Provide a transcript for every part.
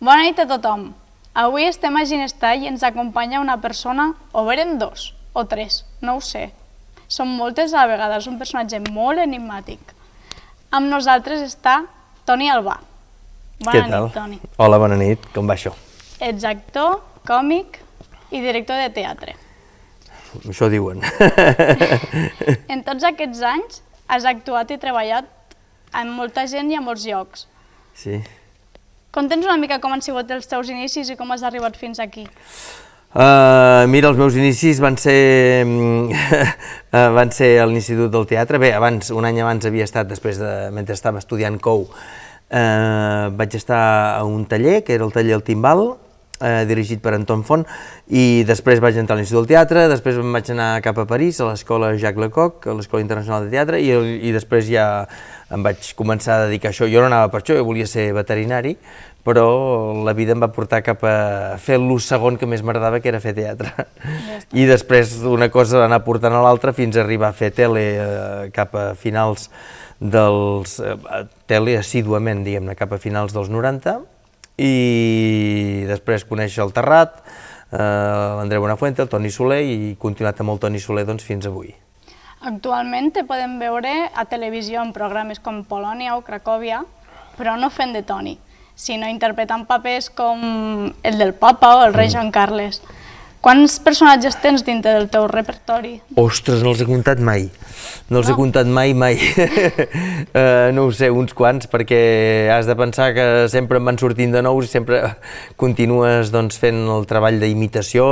Bona nit a tothom. Avui estem a Ginestar i ens acompanya una persona, o veren dos, o tres, no ho sé. Són moltes a vegades, un personatge molt enigmàtic. Amb nosaltres està Toni Albà. Bona Què nit, tal? Toni. Hola, bona nit. Com va això? Ets actor, còmic i director de teatre. Això diuen. en tots aquests anys has actuat i treballat amb molta gent i a molts llocs. Sí. Conta'ns una mica com han sigut els teus inicis i com has arribat fins aquí. Uh, mira, els meus inicis van ser, mm, eh, van ser a l'Institut del Teatre. Bé, abans, un any abans havia estat, després de, mentre estava estudiant COU, uh, vaig estar a un taller, que era el taller El Timbal, eh, dirigit per Anton Font, i després vaig entrar a l'Institut del Teatre, després em vaig anar cap a París, a l'escola Jacques Lecoq, a l'Escola Internacional de Teatre, i, i després ja em vaig començar a dedicar a això. Jo no anava per això, jo volia ser veterinari, però la vida em va portar cap a fer l'ús segon que més m'agradava, que era fer teatre. Ja I després una cosa va anar portant a l'altra fins a arribar a fer tele eh, cap a finals dels... Eh, tele assiduament, diguem-ne, cap a finals dels 90, i després conèixer el Terrat, eh, l'Andreu Bonafuente, el Toni Soler, i continuat amb el Toni Soler doncs, fins avui. Actualment te podem veure a televisió en programes com Polònia o Cracòvia, però no fent de Toni, sinó interpretant papers com el del papa o el rei Joan mm. Carles. Quants personatges tens dintre del teu repertori? Ostres, no els he comptat mai. No els no. he comptat mai, mai. uh, no ho sé, uns quants, perquè has de pensar que sempre en van sortint de nous i sempre continues doncs, fent el treball d'imitació,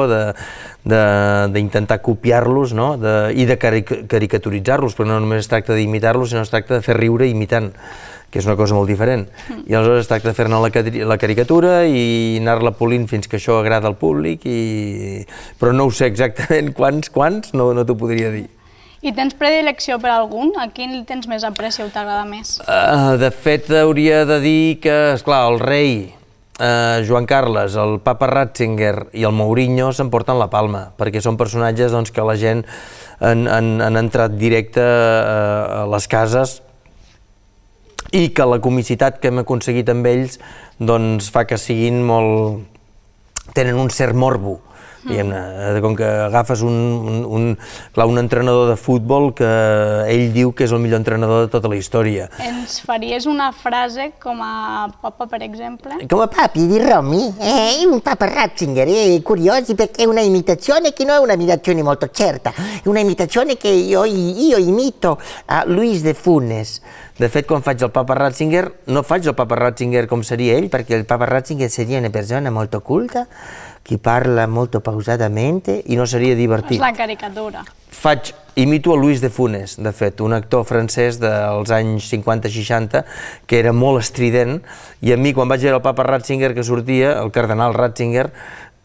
d'intentar copiar-los no? de, i de caric caricaturitzar-los, però no només es tracta d'imitar-los, sinó es tracta de fer riure imitant que és una cosa molt diferent. I aleshores es tracta de fer-ne la, la caricatura i anar-la polint fins que això agrada al públic, i... però no ho sé exactament quants, quants, no, no t'ho podria dir. I tens predilecció per algun? A quin li tens més apreci o t'agrada més? Uh, de fet, hauria de dir que, és clar, el rei, eh, Joan Carles, el papa Ratzinger i el Mourinho s'emporten la palma, perquè són personatges doncs, que la gent han, han, han entrat directe eh, a les cases i que la comicitat que hem aconseguit amb ells doncs, fa que siguin molt... tenen un cert morbo Mm. diguem-ne, eh, com que agafes un, un, un, clar, un entrenador de futbol que ell diu que és el millor entrenador de tota la història. Ens faries una frase com a papa, per exemple? Com a papi di Romy, eh, un papa Ratzinger, eh, curiós, perché una imitazione che non è una imitazione molto certa, è una imitazione che io, io imito a Luis de Funes. De fet, quan faig el Papa Ratzinger, no faig el Papa Ratzinger com seria ell, perquè el Papa Ratzinger seria una persona molt oculta, qui parla molt pausadament i no seria divertit. És la caricatura. Faig, imito a Luis de Funes, de fet, un actor francès dels anys 50-60 que era molt estrident i a mi quan vaig veure el papa Ratzinger que sortia, el cardenal Ratzinger,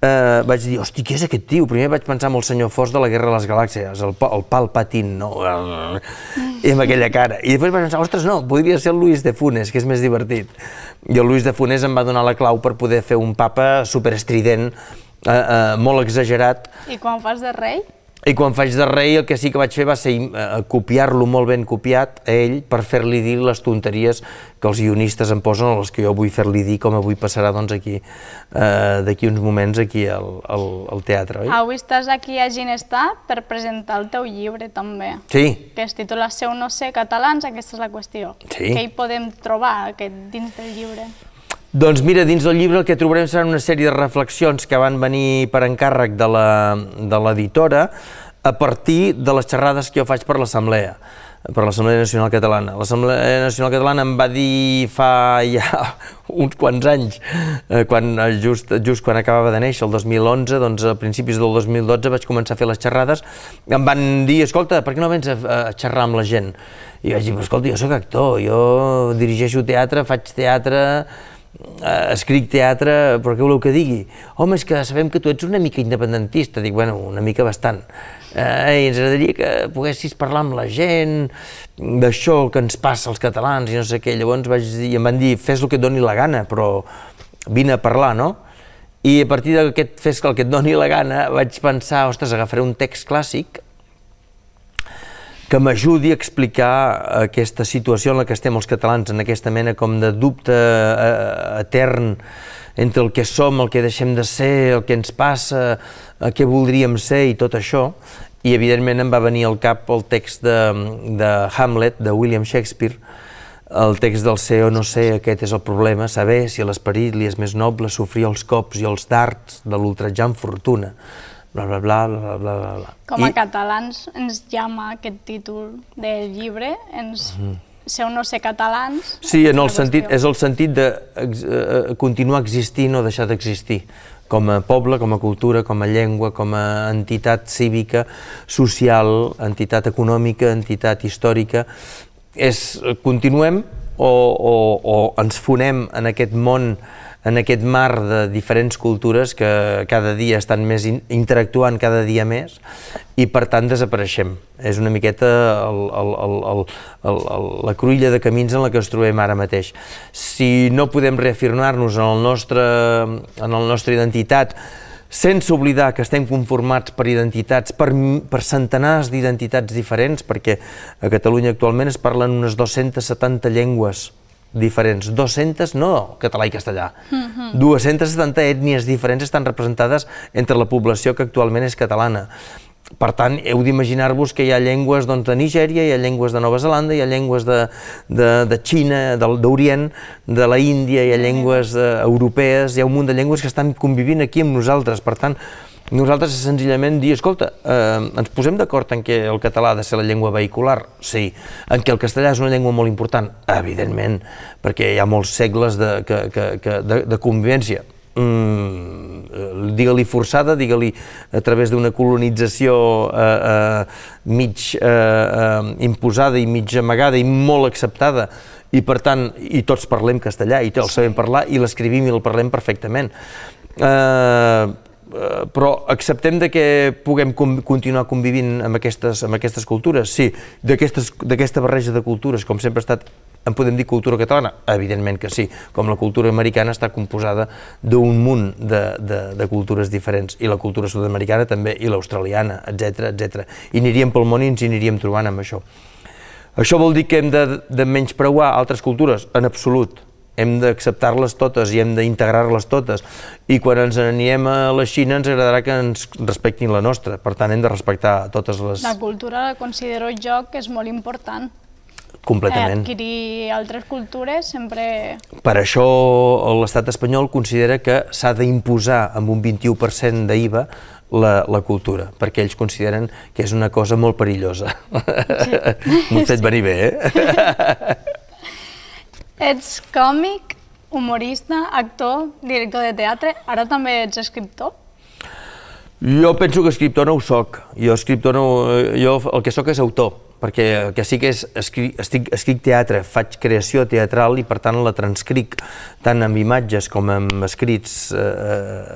eh, vaig dir, hosti, què és aquest tio? Primer vaig pensar en el senyor Fos de la Guerra de les Galàxies, el, el Palpatine, no? Eh, I amb aquella cara. I després vaig pensar, ostres, no, podria ser el Luis de Funes, que és més divertit. I el Luis de Funes em va donar la clau per poder fer un papa superestrident, eh, eh, molt exagerat. I quan fas de rei? I quan faig de rei el que sí que vaig fer va ser eh, copiar-lo molt ben copiat a ell per fer-li dir les tonteries que els guionistes em posen o les que jo vull fer-li dir com avui passarà doncs aquí eh, d'aquí uns moments aquí al, al, al teatre, oi? Avui estàs aquí a Ginestà per presentar el teu llibre també. Sí. Que es titula Seu no sé catalans, aquesta és la qüestió. Sí. Què hi podem trobar aquest, dins del llibre? Doncs mira, dins del llibre el que trobarem seran una sèrie de reflexions que van venir per encàrrec de l'editora a partir de les xerrades que jo faig per l'Assemblea per l'Assemblea Nacional Catalana. L'Assemblea Nacional Catalana em va dir fa ja uns quants anys, eh, quan, eh, just, just quan acabava de néixer, el 2011, doncs a principis del 2012 vaig començar a fer les xerrades, em van dir, escolta, per què no vens a, a xerrar amb la gent? I vaig dir, escolta, jo sóc actor, jo dirigeixo teatre, faig teatre, Eh, escric teatre, però què voleu que digui? Home, és que sabem que tu ets una mica independentista. Dic, bueno, una mica bastant. Eh, ens agradaria que poguessis parlar amb la gent d'això que ens passa als catalans i no sé què. Llavors vaig dir, em van dir, fes el que et doni la gana, però vine a parlar, no? I a partir d'aquest fes el que et doni la gana vaig pensar, ostres, agafaré un text clàssic que m'ajudi a explicar aquesta situació en la que estem els catalans, en aquesta mena com de dubte eh, eh, etern entre el que som, el que deixem de ser, el que ens passa, eh, què voldríem ser i tot això. I evidentment em va venir al cap el text de, de Hamlet, de William Shakespeare, el text del ser o no ser, aquest és el problema, saber si l'esperit li és més noble, sofrir els cops i els darts de l'ultratjant fortuna bla, bla, bla, bla, bla, bla, bla. Com a I... catalans ens llama aquest títol del llibre, ens... Mm. Ser o no ser catalans... Sí, en el sentit, és el sentit de eh, continuar existint o deixar d'existir com a poble, com a cultura, com a llengua, com a entitat cívica, social, entitat econòmica, entitat històrica, és eh, continuem o, o, o ens fonem en aquest món eh, en aquest mar de diferents cultures que cada dia estan més interactuant cada dia més i per tant desapareixem. És una miqueta el, el, el, el, la cruïlla de camins en la que ens trobem ara mateix. Si no podem reafirmar-nos en, el nostre, en la nostra identitat sense oblidar que estem conformats per identitats, per, per centenars d'identitats diferents, perquè a Catalunya actualment es parlen unes 270 llengües, diferents, 200, no català i castellà, mm -hmm. 270 ètnies diferents estan representades entre la població que actualment és catalana. Per tant, heu d'imaginar-vos que hi ha llengües doncs, de Nigèria, hi ha llengües de Nova Zelanda, hi ha llengües de, de, de Xina, d'Orient, de la Índia, hi ha llengües eh, europees, hi ha un munt de llengües que estan convivint aquí amb nosaltres. Per tant, nosaltres senzillament dir, escolta, eh, ens posem d'acord en que el català ha de ser la llengua vehicular? Sí. En que el castellà és una llengua molt important? Evidentment, perquè hi ha molts segles de, que, que, que, de, de convivència. Mm, digue-li forçada, digue-li a través d'una colonització eh, eh, mig eh, eh, imposada i mig amagada i molt acceptada, i per tant, i tots parlem castellà, i tots sí. sabem parlar, i l'escrivim i el parlem perfectament. Eh, Eh, però acceptem de que puguem continuar convivint amb aquestes, amb aquestes cultures? Sí, d'aquesta barreja de cultures, com sempre ha estat en podem dir cultura catalana? Evidentment que sí, com la cultura americana està composada d'un munt de, de, de cultures diferents, i la cultura sud-americana també, i l'australiana, etc etc. I aniríem pel món i ens aniríem trobant amb això. Això vol dir que hem de, de menyspreuar altres cultures? En absolut hem d'acceptar-les totes i hem d'integrar-les totes. I quan ens aniem a la Xina ens agradarà que ens respectin la nostra. Per tant, hem de respectar totes les... La cultura la considero jo que és molt important. Completament. Eh, adquirir altres cultures sempre... Per això l'estat espanyol considera que s'ha d'imposar amb un 21% d'IVA la, la cultura, perquè ells consideren que és una cosa molt perillosa. Sí. M'ho fet sí. venir bé, eh? Ets còmic, humorista, actor, director de teatre, ara també ets escriptor? Jo penso que escriptor no ho soc. Jo escriptor no... Jo el que soc és autor, perquè el que sí que és escri, estic, escric teatre, faig creació teatral i per tant la transcric tant amb imatges com amb escrits, eh,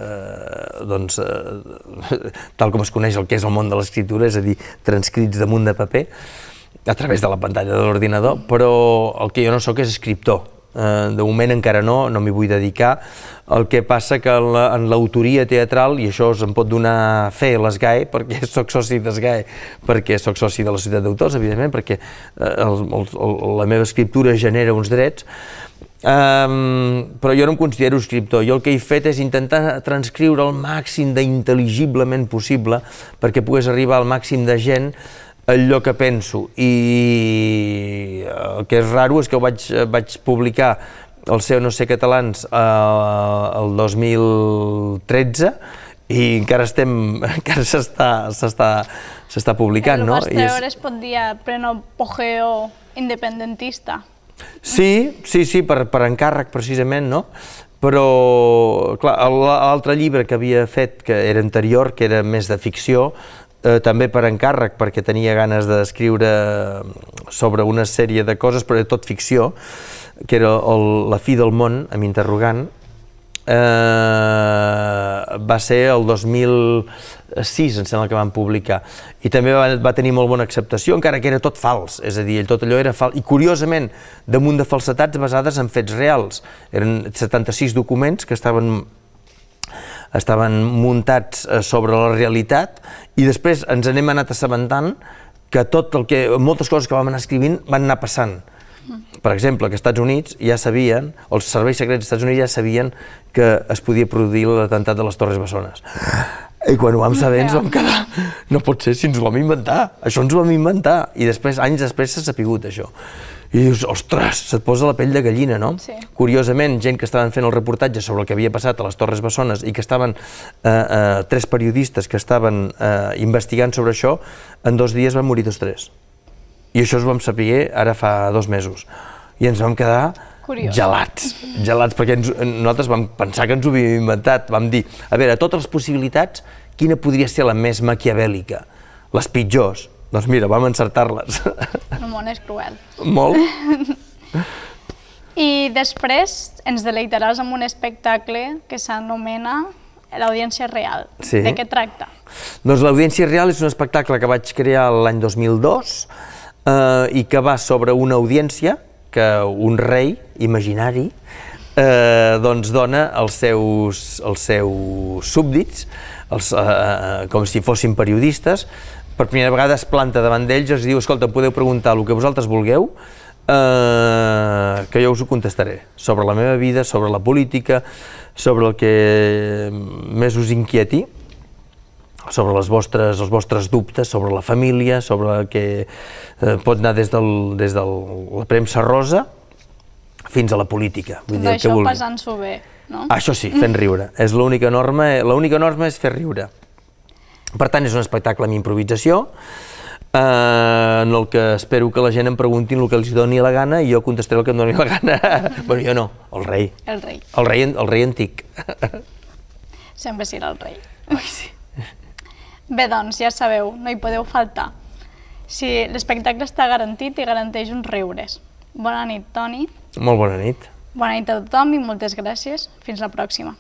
eh doncs, eh, tal com es coneix el que és el món de l'escriptura, és a dir, transcrits damunt de paper, a través de la pantalla de l'ordinador, però el que jo no sóc és escriptor. Eh, de moment encara no, no m'hi vull dedicar. El que passa que en l'autoria teatral, i això us en pot donar fe a l'ESGAE, perquè sóc soci d'ESGAE, perquè sóc soci de la Societat d'Autors, evidentment, perquè eh, el, el, la meva escriptura genera uns drets, Um, però jo no em considero escriptor. Jo el que he fet és intentar transcriure el màxim d'intel·ligiblement possible perquè pogués arribar al màxim de gent allò que penso i eh, el que és raro és que ho vaig, eh, vaig publicar el seu no sé catalans eh, el 2013 i encara estem, encara s'està s'està, publicant, no? El vas treure es pot dir pleno pogeo independentista. Sí, sí, sí, per, per encàrrec precisament, no? Però, clar, l'altre llibre que havia fet, que era anterior, que era més de ficció, eh, també per encàrrec, perquè tenia ganes d'escriure eh, sobre una sèrie de coses, però tot ficció, que era el, La fi del món, amb interrogant, eh, va ser el 2006, em sembla que van publicar, i també va, va tenir molt bona acceptació, encara que era tot fals, és a dir, tot allò era fals, i curiosament, damunt de falsetats basades en fets reals. Eren 76 documents que estaven estaven muntats eh, sobre la realitat i després ens anem anat assabentant que tot el que, moltes coses que vam anar escrivint van anar passant. Per exemple, que Estats Units ja sabien, els serveis secrets dels Estats Units ja sabien que es podia produir l'atemptat de les Torres Bessones. I quan ho vam saber ens vam quedar, no pot ser, si ens ho vam inventar, això ens ho vam inventar, i després, anys després s'ha sapigut això. I dius, ostres, se't posa la pell de gallina, no? Sí. Curiosament, gent que estaven fent el reportatge sobre el que havia passat a les Torres Bessones i que estaven, eh, eh, tres periodistes que estaven eh, investigant sobre això, en dos dies van morir dos tres. I això us vam saber ara fa dos mesos. I ens vam quedar Curiós. gelats, gelats, perquè ens, nosaltres vam pensar que ens ho havíem inventat, vam dir, a veure, totes les possibilitats, quina podria ser la més maquiavèlica? Les pitjors? Doncs mira, vam encertar-les. El món és cruel. Molt. I després ens deleitaràs amb un espectacle que s'anomena l'Audiència Real. Sí. De què tracta? Doncs l'Audiència Real és un espectacle que vaig crear l'any 2002 eh, i que va sobre una audiència que un rei imaginari eh, doncs dona als seus, als seus súbdits, els, eh, eh, com si fossin periodistes, per primera vegada es planta davant d'ells i els diu, escolta, podeu preguntar el que vosaltres vulgueu, eh, que jo us ho contestaré, sobre la meva vida, sobre la política, sobre el que més us inquieti, sobre les vostres, els vostres dubtes sobre la família, sobre el que eh, pot anar des de des del, la premsa rosa fins a la política. Vull Tot dir, això passant-s'ho bé, no? Això sí, fent riure. És l'única norma, eh, l'única norma és fer riure. Per tant, és un espectacle amb improvisació, eh, en el que espero que la gent em pregunti el que els doni la gana i jo contestaré el que em doni la gana. bueno, jo no, el rei. El rei. El rei, el rei antic. Sempre serà el rei. Ai, sí. Bé, doncs, ja sabeu, no hi podeu faltar. Si sí, l'espectacle està garantit i garanteix uns riures. Bona nit, Toni. Molt bona nit. Bona nit a tothom i moltes gràcies. Fins la pròxima.